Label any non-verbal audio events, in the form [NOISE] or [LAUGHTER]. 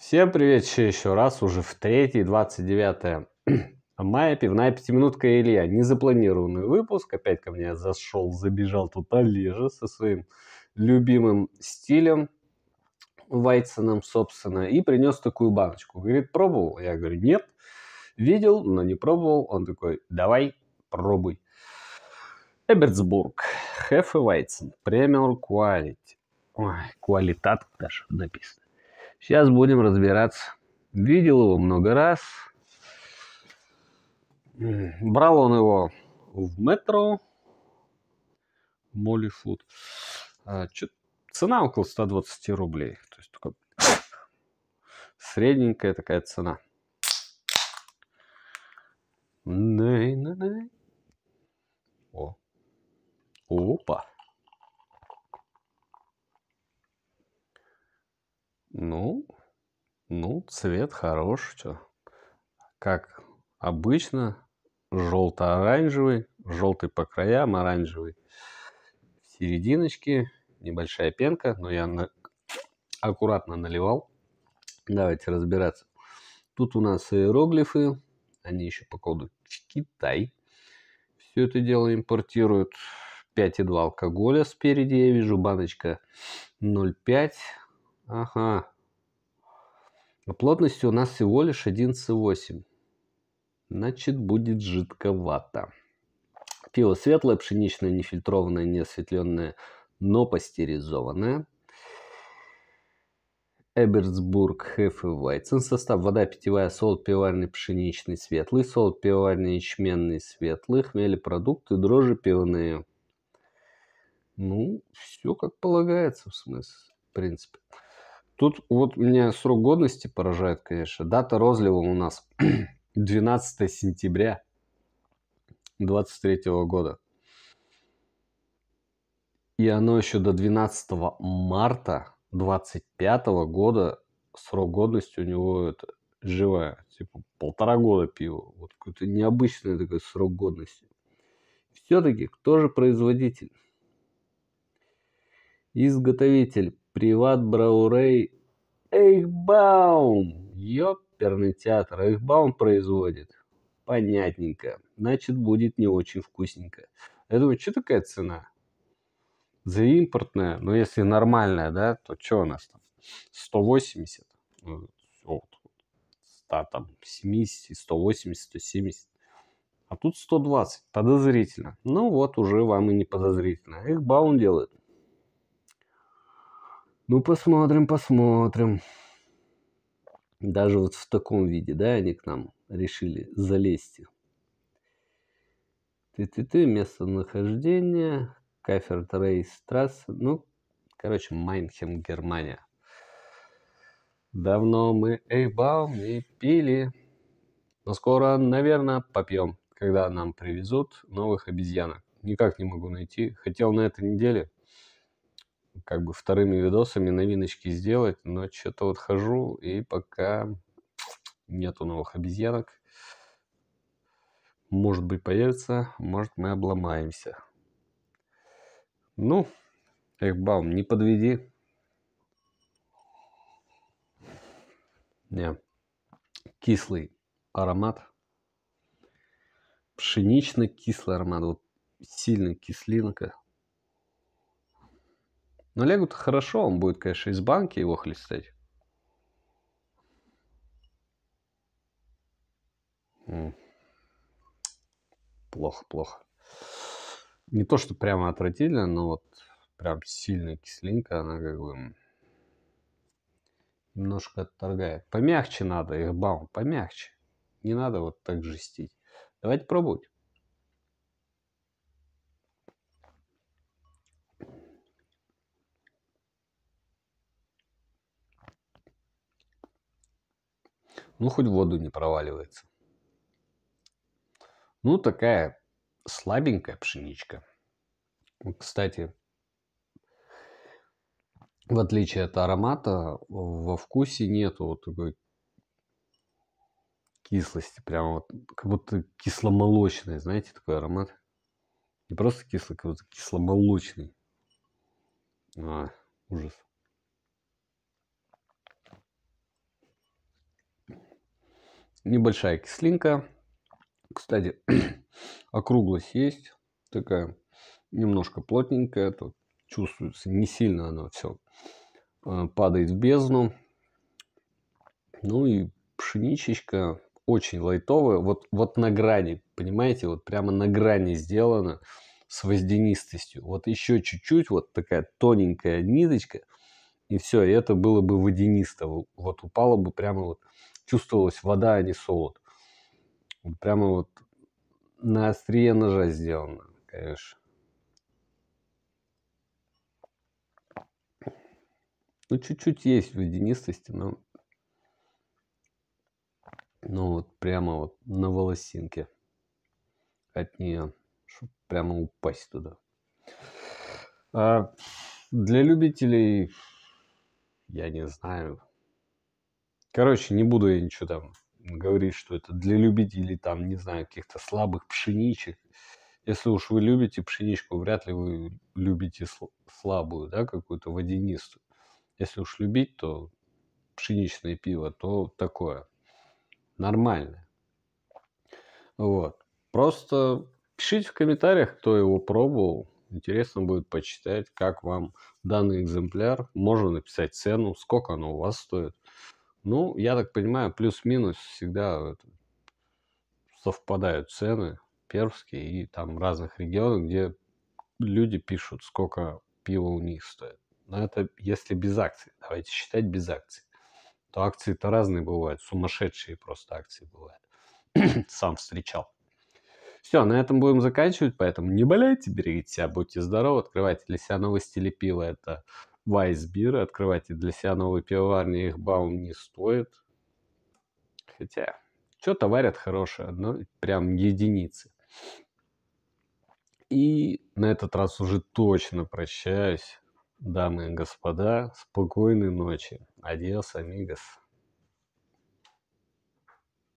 Всем привет еще раз, уже в 3 29 мая, пивная пятиминутка Илья. Незапланированный выпуск, опять ко мне зашел, забежал тут Олежа со своим любимым стилем, Вайтсоном, собственно, и принес такую баночку. Говорит, пробовал? Я говорю, нет. Видел, но не пробовал. Он такой, давай, пробуй. Эбертсбург, Хефе Вайтсон, премиум квалити. Ой, квалитат даже написано. Сейчас будем разбираться. Видел его много раз. Брал он его в метро. Моллифуд. А, цена около 120 рублей. То есть только средненькая такая цена. Ней, ней, ней. О. Опа. Ну, ну, цвет хороший, Что? Как обычно, желто-оранжевый, желтый по краям, оранжевый в серединочке, небольшая пенка, но я на... аккуратно наливал. Давайте разбираться. Тут у нас иероглифы, они еще по коду Китай. Все это дело импортируют. 5,2 алкоголя спереди, я вижу, баночка 0,5, Ага. А плотностью у нас всего лишь 1С8. Значит, будет жидковато. Пиво светлое, пшеничное, нефильтрованное, не осветленное, но пастеризованное. Эберсбург, Хеф и Вайцен. Состав вода питьевая, солод пиварный, пшеничный, светлый, солод пиварный, ячменный, светлый, хмели продукты, дрожжи пивные. Ну, все как полагается, в смысле, в принципе. Тут вот меня срок годности поражает, конечно. Дата розлива у нас 12 [CLEARS THROAT] сентября 23 года. И оно еще до 12 марта 25 года срок годности у него это живая, типа полтора года пива. Вот какой-то необычный такой срок годности. Все-таки кто же производитель? Изготовитель Приват Браурей Эйхбаум. Ёперный театр. Эйхбаум производит. Понятненько. Значит, будет не очень вкусненько. Я думаю, что такая цена? За импортная, но если нормальная, да, то что у нас там? 180. Ну, вот. 100, там, 70, 180, 170. А тут 120. Подозрительно. Ну вот уже вам и не подозрительно. Их делает. Ну, посмотрим, посмотрим. Даже вот в таком виде, да, они к нам решили залезть. Ты-ты-ты, местонахождение, Каферт Рейс Трасса, ну, короче, Майнхем, Германия. Давно мы Эйбаум не пили, но скоро, наверное, попьем, когда нам привезут новых обезьянок. Никак не могу найти, хотел на этой неделе, как бы вторыми видосами новиночки сделать, но что-то вот хожу и пока нету новых обезьянок. Может быть появится, может мы обломаемся. Ну, Эхбаум, не подведи. Не. Кислый аромат. Пшенично-кислый аромат. Вот сильная кислинка. Но Легу-то хорошо, он будет, конечно, из банки его хлестать. Плохо, плохо. Не то, что прямо отвратительно, но вот прям сильная кислинка, она как бы немножко отторгает. Помягче надо их баун, помягче. Не надо вот так жестить. Давайте пробовать. Ну, хоть в воду не проваливается. Ну, такая слабенькая пшеничка. Кстати, в отличие от аромата, во вкусе нету вот такой кислости. Прямо вот как будто кисломолочный, знаете, такой аромат. Не просто кислый, как будто кисломолочный. А, ужас. Небольшая кислинка. Кстати, [CLEARS THROAT] округлость есть. Такая немножко плотненькая. Тут чувствуется не сильно она все э, падает в бездну. Ну и пшеничечка очень лайтовая. Вот, вот на грани, понимаете, вот прямо на грани сделана с водянистостью. Вот еще чуть-чуть, вот такая тоненькая ниточка, и все, и это было бы водянисто. Вот упало бы прямо вот чувствовалась вода, а не солод. Прямо вот на острие ножа сделано, конечно. Ну, чуть-чуть есть водянистости, но... Но вот прямо вот на волосинке от нее, чтобы прямо упасть туда. А для любителей, я не знаю, Короче, не буду я ничего там говорить, что это для любителей, там, не знаю, каких-то слабых пшеничек. Если уж вы любите пшеничку, вряд ли вы любите слабую, да, какую-то водянистую. Если уж любить, то пшеничное пиво, то такое. Нормальное. Вот. Просто пишите в комментариях, кто его пробовал. Интересно будет почитать, как вам данный экземпляр. Можно написать цену, сколько оно у вас стоит. Ну, я так понимаю, плюс-минус всегда совпадают цены перские и там разных регионов, где люди пишут, сколько пива у них стоит. Но это если без акций. Давайте считать без акций. То акции-то разные бывают, сумасшедшие просто акции бывают. [CLEARS THROAT] Сам встречал. Все, на этом будем заканчивать, поэтому не болейте, берегите себя, будьте здоровы, открывайте для себя новости или пиво. Это Вайсбиры. Открывать для себя новые пивоварни их баум не стоит. Хотя, что-то варят хорошее, но прям единицы. И на этот раз уже точно прощаюсь, дамы и господа. Спокойной ночи. Адиос, амигос.